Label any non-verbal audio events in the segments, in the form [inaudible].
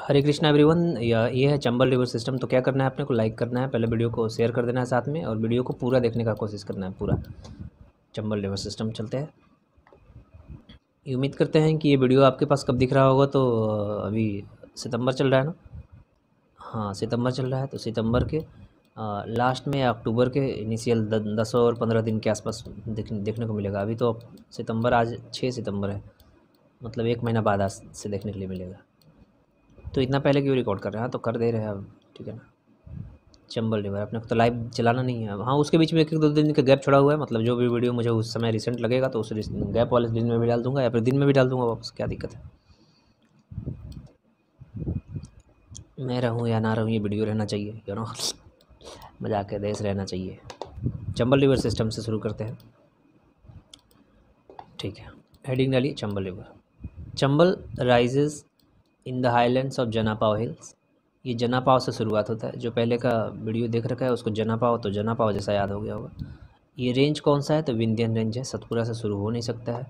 हरे Krishna everyone ये है Chambal river system तो क्या करना है अपने को लाइक करना है पहले वीडियो को शेयर कर देना है साथ में और वीडियो को पूरा देखने का कोशिश करना है पूरा चंबल रिवर सिस्टम चलते हैं ये उम्मीद करते हैं कि ये वीडियो आपके पास कब दिख रहा होगा तो अभी सितंबर चल रहा है ना हाँ सितंबर चल रहा है तो सितंबर के आ, लास्ट में अक्टूबर के इनिशियल दस और पंद्रह दिन के आसपास देखने को मिलेगा अभी तो सितंबर आज छः सितंबर है मतलब एक महीना बाद आज से देखने के लिए मिलेगा तो इतना पहले क्यों रिकॉर्ड कर रहे हैं हाँ तो कर दे रहे हैं अब ठीक है ना चंबल रिवर अपने को तो लाइव चलाना नहीं है हाँ उसके बीच में एक एक दो दिन का गैप छोड़ा हुआ है मतलब जो भी वीडियो मुझे उस समय रिसेंट लगेगा तो उस गैप वाले दिन में भी डाल दूंगा या फिर दिन में भी डाल दूंगा वापस क्या दिक्कत है मैं रहूँ या ना रहूँ ये वीडियो रहना चाहिए यू नो [laughs] मजाक के देश रहना चाहिए चंबल रिवर सिस्टम से शुरू करते हैं ठीक है हेडिंग डालिए Chambal river Chambal rises in the highlands of Janapav hills ये जनापाव से शुरुआत होता है जो पहले का वीडियो देख रखा है उसको जनापाव तो जनापाव जैसा याद हो गया होगा ये रेंज कौन सा है तो विंध्यन रेंज है सतपुरा से शुरू हो नहीं सकता है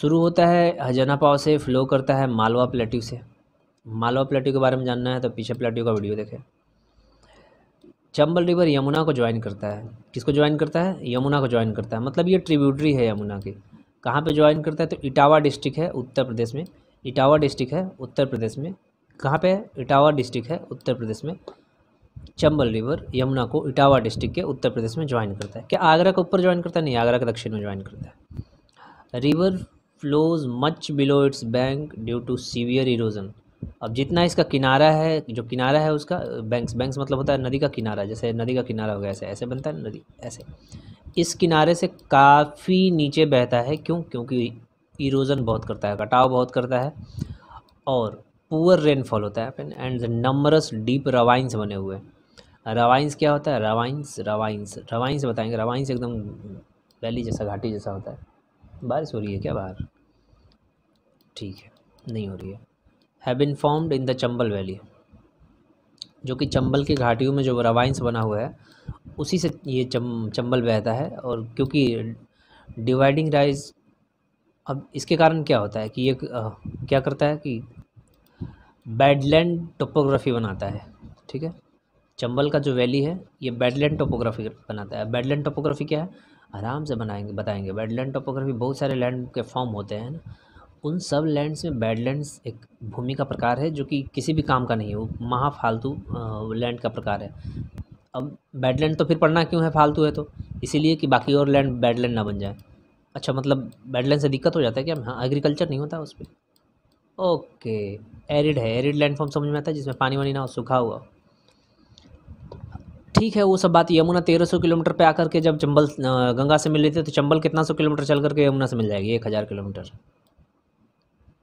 शुरू होता है हजनापाव से फ्लो करता है मालवा प्लेट्यू से मालवा प्लेट्यू के बारे में जानना है तो पीछे प्लेट्यू का वीडियो देखें चंबल रिवर यमुना को ज्वाइन करता है किसको ज्वाइन करता है यमुना को ज्वाइन करता है मतलब ये ट्रिब्यूटरी है यमुना की कहाँ पे ज्वाइन करता है तो इटावा डिस्ट्रिक्ट है उत्तर प्रदेश में इटावा डिस्ट्रिक्ट है उत्तर प्रदेश में कहाँ पे है इटावा डिस्ट्रिक्ट है उत्तर प्रदेश में चंबल रिवर यमुना को इटावा डिस्ट्रिक्ट के उत्तर प्रदेश में ज्वाइन करता है क्या आगरा के ऊपर ज्वाइन करता है नहीं आगरा के दक्षिण में ज्वाइन करता है river flows much below its bank due to severe erosion अब जितना इसका किनारा है जो किनारा है उसका बैंक्स बैंक्स मतलब होता है नदी का किनारा जैसे नदी का किनारा हो गया ऐसे ऐसे बनता है नदी ऐसे इस किनारे से काफ़ी नीचे बहता है क्यों क्योंकि इरोजन बहुत करता है कटाव बहुत करता है और पुअर रेनफॉल होता है एंड नंबरस डीप रवाइंस बने हुए रवाइंस क्या होता है रवाइंस रवाइंस रवाइंस बताएंगे रवाइंस एकदम वैली जैसा घाटी जैसा होता है बारिश हो रही है क्या बाहर ठीक है नहीं हो रही है have been formed in the Chambal valley जो कि चंबल की घाटियों में जो रवाइंस बना हुआ है उसी से ये चंबल बहता है और क्योंकि डिवाइडिंग राइज अब इसके कारण क्या होता है कि ये क्या करता है कि बैडलैंड टोपोग्राफी बनाता है ठीक है चंबल का जो वैली है ये बैडलैंड टोपोग्राफी बनाता है बैडलैंड टोपोग्राफी क्या है आराम से बनाएंगे बताएंगे बैडलैंड टोपोग्राफी बहुत सारे लैंड के फॉर्म होते हैं ना उन सब लैंड्स में बैडलैंड्स एक भूमि का प्रकार है जो कि किसी भी काम का नहीं है वो महाफालतू लैंड का प्रकार है अब बैडलैंड तो फिर पढ़ना क्यों है फालतू है तो इसीलिए कि बाकी और लैंड बैडलैंड ना बन जाए अच्छा मतलब बैडलैंड से दिक्कत हो जाता है क्या हाँ एग्रीकल्चर नहीं होता उस पर ओके एरिड है एरिड लैंडफॉर्म समझ में आता है जिसमें पानी वानी ना हो सूखा हुआ ठीक है वो सब बात यमुना तेरह सौ किलोमीटर पे आकर के जब चंबल गंगा से मिल रही थी तो चंबल कितना सौ किलोमीटर चल करके यमुना से मिल जाएगी एक हज़ार किलोमीटर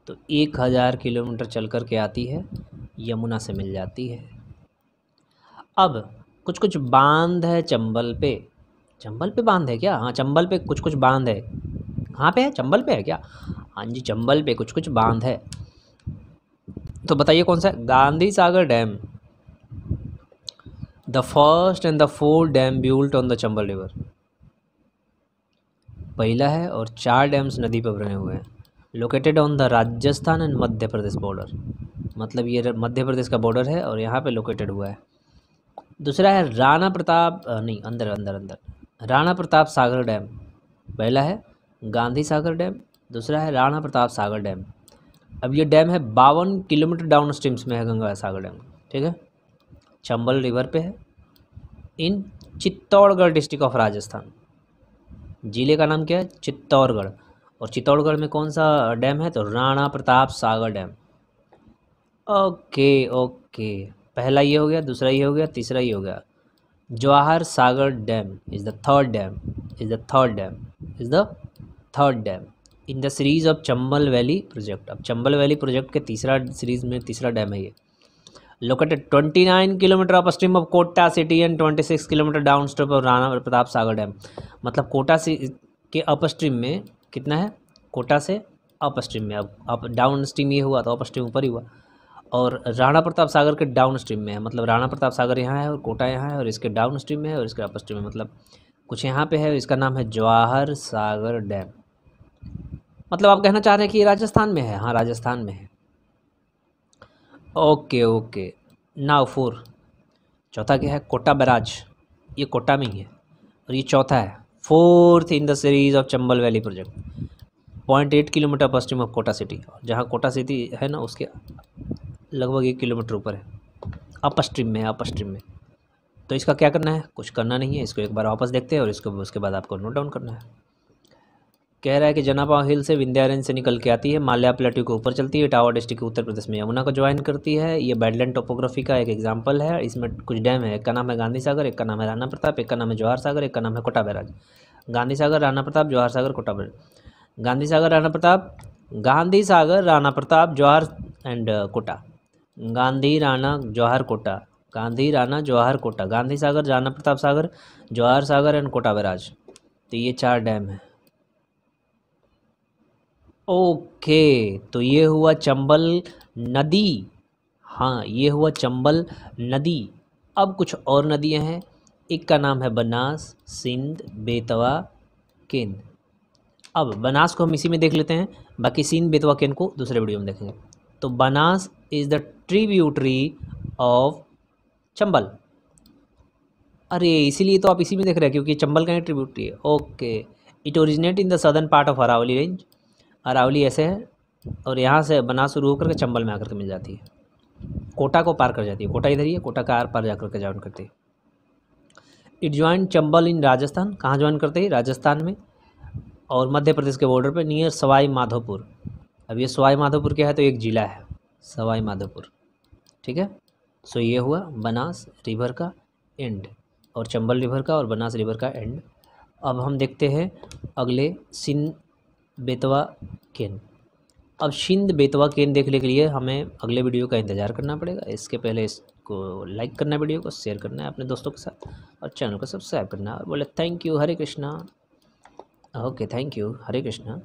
तो एक हज़ार किलोमीटर चल कर के आती है यमुना से मिल जाती है अब कुछ कुछ बांध है चंबल पे चंबल पे बांध है क्या हाँ चंबल पे कुछ कुछ बांध है कहाँ पे है चंबल पे है क्या हाँ जी चंबल पे कुछ कुछ बांध है तो बताइए कौन सा Gandhi Sagar dam the first and the fourth dam built on the Chambal river पहला है और चार डैम्स नदी पर बने हुए हैं located on the Rajasthan and Madhya Pradesh border मतलब ये मध्य प्रदेश का बॉर्डर है और यहाँ पे लोकेटेड हुआ है दूसरा है राणा प्रताप नहीं अंदर अंदर अंदर राणा प्रताप सागर डैम पहला है गांधी सागर डैम दूसरा है राणा प्रताप सागर डैम अब ये डैम है बावन किलोमीटर डाउन स्ट्रीम्स में है गंगा सागर डैम ठीक है चंबल रिवर पे है in Chittorgarh district of Rajasthan ज़िले का नाम क्या है चित्तौड़गढ़ और चित्तौड़गढ़ में कौन सा डैम है तो Rana Pratap Sagar dam okay okay पहला ये हो गया दूसरा ये हो गया तीसरा ये हो गया Jawahar Sagar dam is the third dam is the third dam is the third dam in the series of Chambal valley project अब चंबल वैली प्रोजेक्ट के तीसरा सीरीज में तीसरा डैम है ये located twenty nine kilometre upstream of Kota city and twenty six kilometre downstream of Rana Pratap Sagar dam मतलब कोटा से के अप स्ट्रीम में कितना है कोटा से अप स्ट्रीम में अब अप डाउन स्ट्रीम ये हुआ तो अप स्ट्रीम ऊपर ही हुआ और राणा प्रताप सागर के डाउन स्ट्रीम में है मतलब राणा प्रताप सागर यहाँ है और कोटा यहाँ है और इसके डाउन स्ट्रीम में है और इसके अपर स्ट्रीम में मतलब कुछ यहाँ पे है इसका नाम है जवाहर सागर डैम मतलब आप कहना चाह रहे हैं कि ये राजस्थान में है हाँ राजस्थान में है ओके ओके नाव फोर चौथा क्या है कोटा बैराज ये कोटा में ही है और ये चौथा है fourth in the series of Chambal valley project point eight kilometre पश्चिम ऑफ कोटा सिटी जहाँ कोटा सिटी है ना उसके लगभग एक किलोमीटर ऊपर है अपर स्ट्रीम में अपर स्ट्रीम में तो इसका क्या करना है कुछ करना नहीं है इसको एक बार वापस देखते हैं और इसको उसके बाद आपको नोट डाउन करना है कह रहा है कि जनापा हिल से रेंज से निकल के आती है माल्या प्लेट्यू के ऊपर चलती है टावर डिस्ट्रिक्ट उत्तर प्रदेश में यमुना को ज्वाइन करती है ये बैडलैंड टोपोग्राफी का एक एग्जाम्पल है इसमें कुछ डैम है एक का नाम है गांधी सागर एक का नाम है राणा प्रताप एक का नाम है जवाहर सागर एक का नाम है Kota barrage Gandhi Sagar Rana Pratap Jawahar Sagar Kota barrage Gandhi Sagar Rana Pratap Gandhi Sagar Rana Pratap Jawahar and uh, Kota Gandhi Rana Jawahar Kota Gandhi Rana Jawahar Kota Gandhi Sagar जाना प्रताप सागर जवाहर सागर एंड कोटा बैराज तो ये चार डैम है ओके तो ये हुआ चंबल नदी हाँ ये हुआ चंबल नदी अब कुछ और नदियां हैं एक का नाम है बनास सिंध बेतवा केन अब बनास को हम इसी में देख लेते हैं बाकी सिंध बेतवा केन को दूसरे वीडियो में देखेंगे तो Banas is the tributary of Chambal अरे इसीलिए तो आप इसी में देख रहे हैं क्योंकि चंबल का ही ट्रिब्यूटरी है okay it originate in the southern part of Aravalli range Aravalli ऐसे है और यहाँ से बनास शुरू होकर के चंबल में आकर के मिल जाती है कोटा को पार कर जाती है कोटा इधर ही है कोटा का आर पार जा करके ज्वाइन करती है it join Chambal in Rajasthan कहाँ ज्वाइन करते हैं राजस्थान में और मध्य प्रदेश के बॉर्डर पर नियर सवाई माधोपुर अब ये सवाई माधोपुर क्या है तो एक ज़िला है सवाई माधोपुर ठीक है सो ये हुआ बनास रिवर का एंड और चंबल रिवर का और बनास रिवर का एंड अब हम देखते हैं अगले सिंध बेतवा केन अब सिंध बेतवा केन देखने के लिए हमें अगले वीडियो का इंतज़ार करना पड़ेगा इसके पहले इसको लाइक करना है वीडियो को शेयर करना है अपने दोस्तों के साथ और चैनल को सब्सक्राइब करना और बोले thank you Hare Krishna okay thank you Hare Krishna